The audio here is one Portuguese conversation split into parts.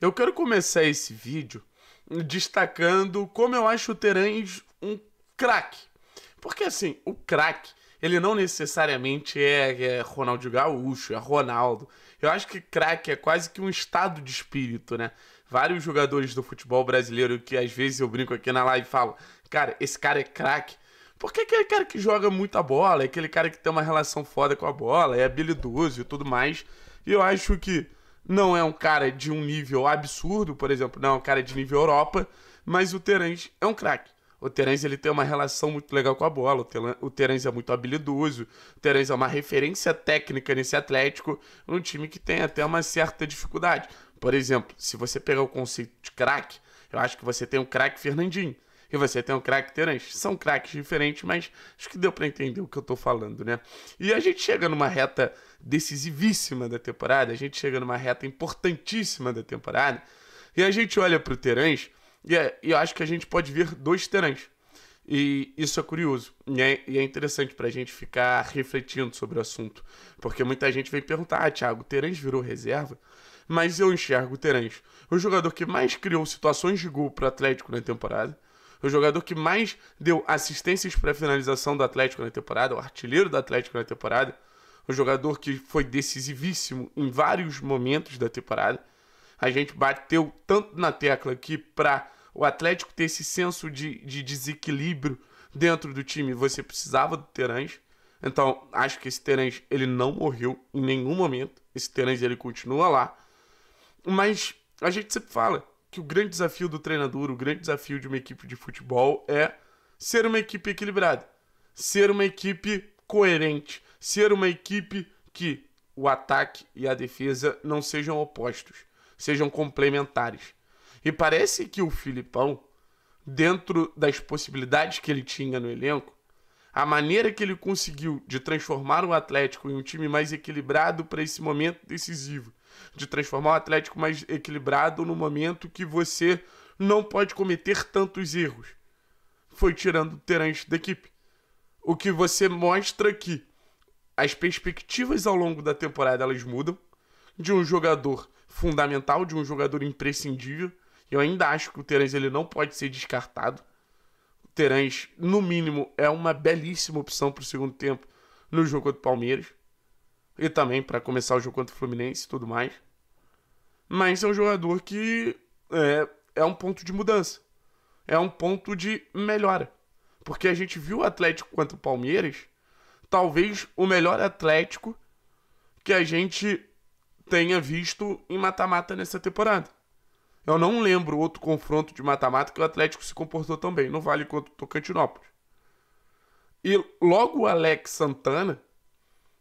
Eu quero começar esse vídeo destacando como eu acho o Terãs um craque. Porque assim, o craque, ele não necessariamente é, é Ronaldo Gaúcho, é Ronaldo. Eu acho que craque é quase que um estado de espírito, né? Vários jogadores do futebol brasileiro que às vezes eu brinco aqui na live e falo, cara, esse cara é craque. Porque é aquele cara que joga muita bola, é aquele cara que tem uma relação foda com a bola, é habilidoso e tudo mais. E eu acho que não é um cara de um nível absurdo, por exemplo, não é um cara de nível Europa, mas o Terence é um craque. O Terence ele tem uma relação muito legal com a bola, o Terence é muito habilidoso, o Terence é uma referência técnica nesse Atlético, um time que tem até uma certa dificuldade. Por exemplo, se você pegar o conceito de craque, eu acho que você tem um craque Fernandinho e você tem um craque Terence. São craques diferentes, mas acho que deu para entender o que eu estou falando, né? E a gente chega numa reta decisivíssima da temporada, a gente chega numa reta importantíssima da temporada, e a gente olha para o Terãs e, é, e acho que a gente pode ver dois Terãs. E isso é curioso e é, e é interessante para a gente ficar refletindo sobre o assunto, porque muita gente vem perguntar: ah, Thiago, o Terãs virou reserva? Mas eu enxergo o Terãs, o jogador que mais criou situações de gol para o Atlético na temporada, o jogador que mais deu assistências para a finalização do Atlético na temporada, o artilheiro do Atlético na temporada um jogador que foi decisivíssimo em vários momentos da temporada. A gente bateu tanto na tecla aqui para o Atlético ter esse senso de, de desequilíbrio dentro do time, você precisava do Terãs. Então, acho que esse Terãs ele não morreu em nenhum momento. Esse Terãs ele continua lá. Mas a gente sempre fala que o grande desafio do treinador, o grande desafio de uma equipe de futebol é ser uma equipe equilibrada, ser uma equipe coerente, ser uma equipe que o ataque e a defesa não sejam opostos, sejam complementares. E parece que o Filipão, dentro das possibilidades que ele tinha no elenco, a maneira que ele conseguiu de transformar o Atlético em um time mais equilibrado para esse momento decisivo, de transformar o Atlético mais equilibrado no momento que você não pode cometer tantos erros, foi tirando o Terence da equipe. O que você mostra que as perspectivas ao longo da temporada elas mudam de um jogador fundamental, de um jogador imprescindível. Eu ainda acho que o Terans ele não pode ser descartado. O Terans, no mínimo, é uma belíssima opção para o segundo tempo no jogo contra o Palmeiras e também para começar o jogo contra o Fluminense e tudo mais. Mas é um jogador que é, é um ponto de mudança, é um ponto de melhora, porque a gente viu o Atlético contra o Palmeiras talvez o melhor Atlético que a gente tenha visto em mata-mata nessa temporada. Eu não lembro outro confronto de mata-mata que o Atlético se comportou tão bem. Não vale contra o Tocantinópolis. E logo o Alex Santana,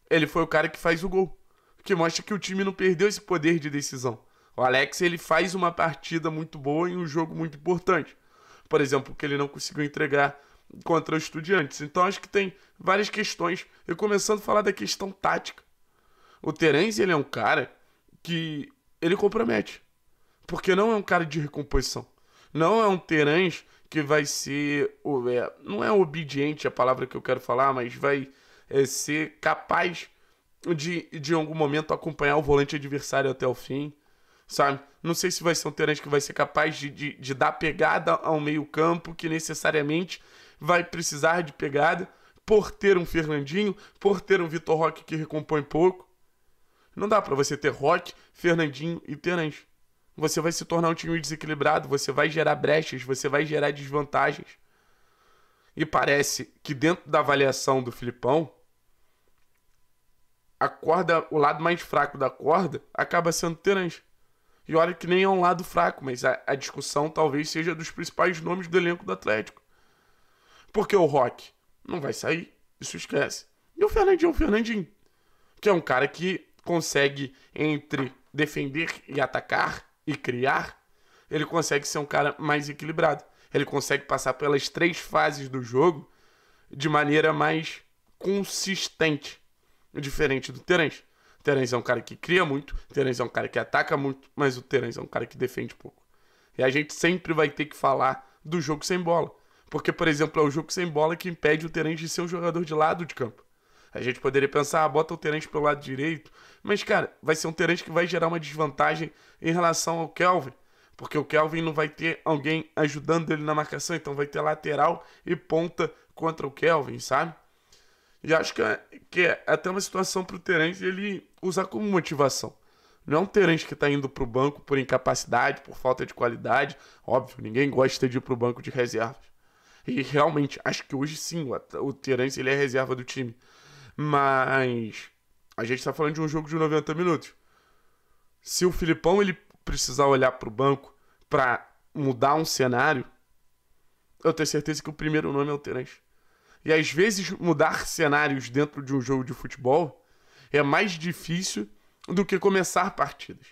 ele foi o cara que faz o gol. Que mostra que o time não perdeu esse poder de decisão. O Alex, ele faz uma partida muito boa em um jogo muito importante. Por exemplo, que ele não conseguiu entregar contra os estudiantes. Então acho que tem várias questões. Eu começando a falar da questão tática. O Terence, ele é um cara que ele compromete. Porque não é um cara de recomposição. Não é um Terence que vai ser. É, não é obediente a palavra que eu quero falar, mas vai é, ser capaz de, de algum momento, acompanhar o volante adversário até o fim. Sabe? Não sei se vai ser um Terence que vai ser capaz de, de, de dar pegada ao meio-campo que necessariamente vai precisar de pegada por ter um Fernandinho, por ter um Vitor Roque que recompõe pouco. Não dá para você ter Roque, Fernandinho e Terence. Você vai se tornar um time desequilibrado, você vai gerar brechas, você vai gerar desvantagens. E parece que dentro da avaliação do Filipão, a corda, o lado mais fraco da corda acaba sendo Terence. E olha que nem é um lado fraco, mas a, a discussão talvez seja dos principais nomes do elenco do Atlético. Porque o Rock não vai sair, isso esquece. E o Fernandinho o Fernandinho, que é um cara que consegue entre defender e atacar e criar, ele consegue ser um cara mais equilibrado. Ele consegue passar pelas três fases do jogo de maneira mais consistente, diferente do Terence. Terence é um cara que cria muito, Terence é um cara que ataca muito, mas o Terence é um cara que defende pouco. E a gente sempre vai ter que falar do jogo sem bola. Porque, por exemplo, é o jogo sem bola que impede o Terence de ser um jogador de lado de campo. A gente poderia pensar, ah, bota o Terence pelo lado direito. Mas, cara, vai ser um Terence que vai gerar uma desvantagem em relação ao Kelvin. Porque o Kelvin não vai ter alguém ajudando ele na marcação, então vai ter lateral e ponta contra o Kelvin, sabe? E acho que é, que é até uma situação para o Terence ele usar como motivação. Não é um Terence que está indo para o banco por incapacidade, por falta de qualidade. Óbvio, ninguém gosta de ir para o banco de reservas. E realmente, acho que hoje sim, o, Terence ele é reserva do time. Mas a gente está falando de um jogo de 90 minutos. Se o Filipão ele precisar olhar para o banco para mudar um cenário, eu tenho certeza que o primeiro nome é o Terence. E às vezes mudar cenários dentro de um jogo de futebol é mais difícil do que começar partidas.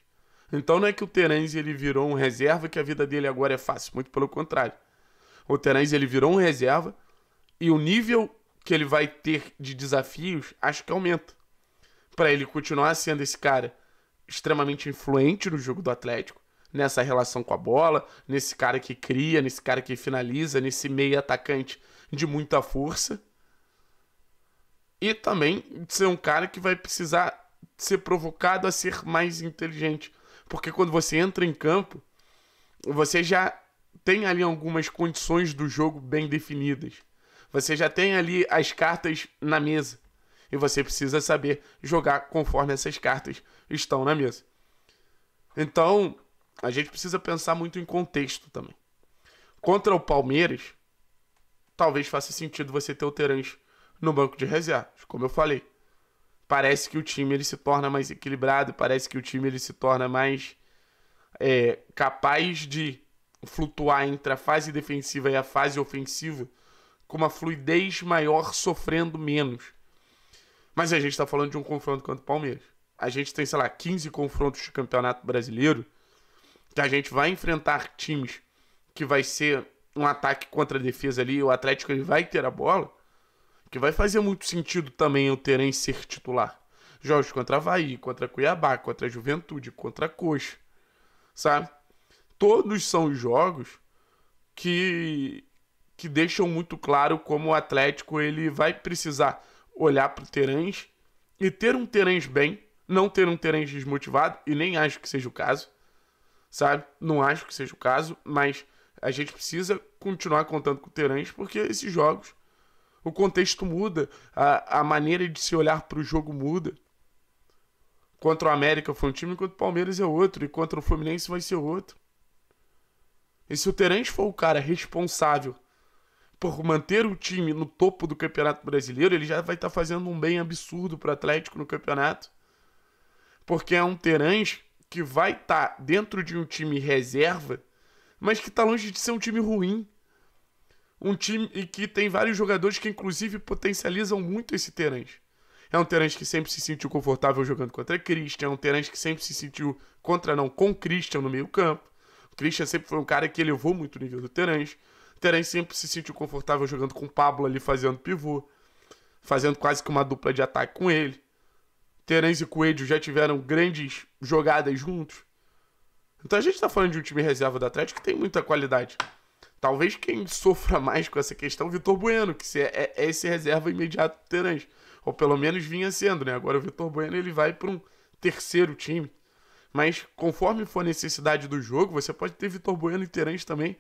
Então não é que o Terence ele virou um reserva que a vida dele agora é fácil, muito pelo contrário. O Terence ele virou um reserva e o nível que ele vai ter de desafios acho que aumenta. Para ele continuar sendo esse cara extremamente influente no jogo do Atlético, nessa relação com a bola, nesse cara que cria, nesse cara que finaliza, nesse meio atacante de muita força. E também ser um cara que vai precisar ser provocado a ser mais inteligente. Porque quando você entra em campo, você já tem ali algumas condições do jogo bem definidas. Você já tem ali as cartas na mesa. E você precisa saber jogar conforme essas cartas estão na mesa. Então, a gente precisa pensar muito em contexto também. Contra o Palmeiras, talvez faça sentido você ter o Terence no banco de reservas, como eu falei. Parece que o time ele se torna mais equilibrado, parece que o time ele se torna mais é, capaz de flutuar entre a fase defensiva e a fase ofensiva com uma fluidez maior, sofrendo menos. Mas a gente está falando de um confronto contra o Palmeiras. A gente tem, sei lá, 15 confrontos de campeonato brasileiro que a gente vai enfrentar times que vai ser um ataque contra a defesa ali, o Atlético ele vai ter a bola, que vai fazer muito sentido também o Terem ser titular. Jogos contra Havaí, contra Cuiabá, contra a Juventude, contra a Coxa, sabe? todos são jogos que que deixam muito claro como o Atlético ele vai precisar olhar para o Terãs e ter um Terãs bem, não ter um Terãs desmotivado, e nem acho que seja o caso, sabe? Não acho que seja o caso, mas a gente precisa continuar contando com o Terãs porque esses jogos, o contexto muda, a, a maneira de se olhar para o jogo muda. Contra o América foi um time, contra o Palmeiras é outro, e contra o Fluminense vai ser outro. E se o Terence for o cara responsável por manter o time no topo do Campeonato Brasileiro, ele já vai estar tá fazendo um bem absurdo para o Atlético no campeonato. Porque é um Terence que vai estar tá dentro de um time reserva, mas que está longe de ser um time ruim. Um time e que tem vários jogadores que, inclusive, potencializam muito esse Terence. É um Terence que sempre se sentiu confortável jogando contra Christian. É um Terence que sempre se sentiu contra, não, com Christian no meio campo. O Christian sempre foi um cara que elevou muito o nível do Terence. Terence sempre se sentiu confortável jogando com o Pablo ali fazendo pivô, fazendo quase que uma dupla de ataque com ele. Terence e Coelho já tiveram grandes jogadas juntos. Então a gente está falando de um time reserva do Atlético que tem muita qualidade. Talvez quem sofra mais com essa questão é o Vitor Bueno, que é, é, é esse reserva imediato do Terence. Ou pelo menos vinha sendo, né? Agora o Vitor Bueno ele vai para um terceiro time mas conforme for a necessidade do jogo, você pode ter Vitor Bueno e também,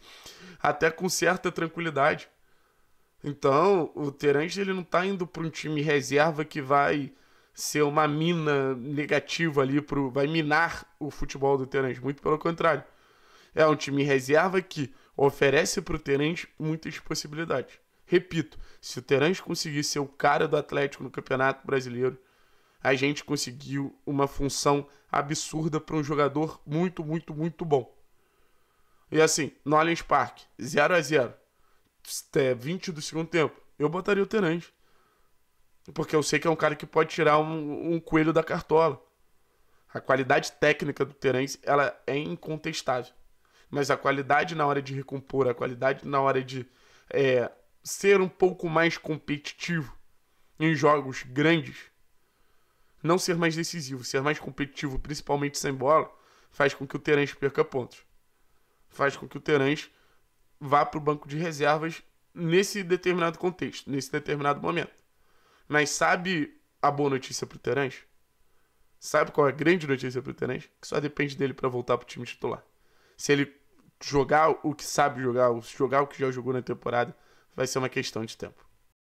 até com certa tranquilidade. Então, o Terence ele não está indo para um time reserva que vai ser uma mina negativa ali pro vai minar o futebol do Terence, muito pelo contrário. É um time reserva que oferece para o Terence muitas possibilidades. Repito, se o Terence conseguir ser o cara do Atlético no Campeonato Brasileiro, a gente conseguiu uma função absurda para um jogador muito, muito, muito bom. E assim, no Allianz Park 0 a 0 20 é, do segundo tempo, eu botaria o Terence Porque eu sei que é um cara que pode tirar um, um coelho da cartola. A qualidade técnica do Terence, ela é incontestável. Mas a qualidade na hora de recompor, a qualidade na hora de é, ser um pouco mais competitivo em jogos grandes, não ser mais decisivo, ser mais competitivo, principalmente sem bola, faz com que o Terence perca pontos. Faz com que o Terence vá para o banco de reservas nesse determinado contexto, nesse determinado momento. Mas sabe a boa notícia para o Terence? Sabe qual é a grande notícia para o Terence? Que só depende dele para voltar para o time titular. Se ele jogar o que sabe jogar, ou se jogar o que já jogou na temporada, vai ser uma questão de tempo.